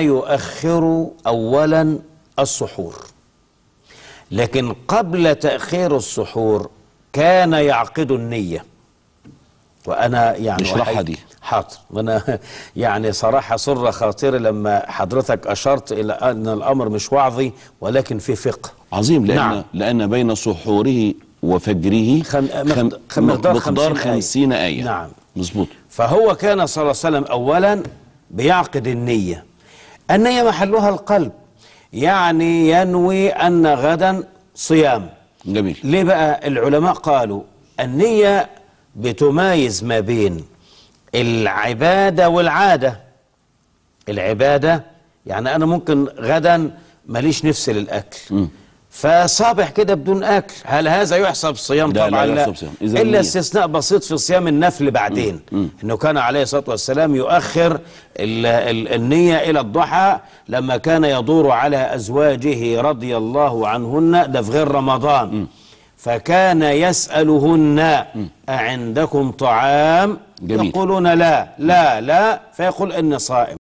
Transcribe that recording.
يؤخر اولا السحور لكن قبل تاخير السحور كان يعقد النيه وانا يعني اشرحها دي حاضر وانا يعني صراحه سر خاطري لما حضرتك اشرت الى ان الامر مش وعظي ولكن في فقه عظيم لان نعم. لان بين سحوره وفجره خم... خم... خم... مقدار, مقدار خمسين آية. آية نعم مظبوط فهو كان صلى الله عليه وسلم أولا بيعقد النية النية محلها القلب يعني ينوي أن غدا صيام جميل ليه بقى العلماء قالوا النية بتمايز ما بين العبادة والعادة العبادة يعني أنا ممكن غدا ماليش نفس للأكل م. فصابح كده بدون اكل هل هذا يحسب صيام لا طبعا لا, لا, يحسب صيام. إذا الا استثناء بسيط في صيام النفل بعدين مم. مم. انه كان عليه الصلاه والسلام يؤخر الـ الـ النيه الى الضحى لما كان يدور على ازواجه رضي الله عنهن ده في غير رمضان مم. فكان يسالهن اعندكم طعام جميل. يقولون لا لا لا فيقول اني صائم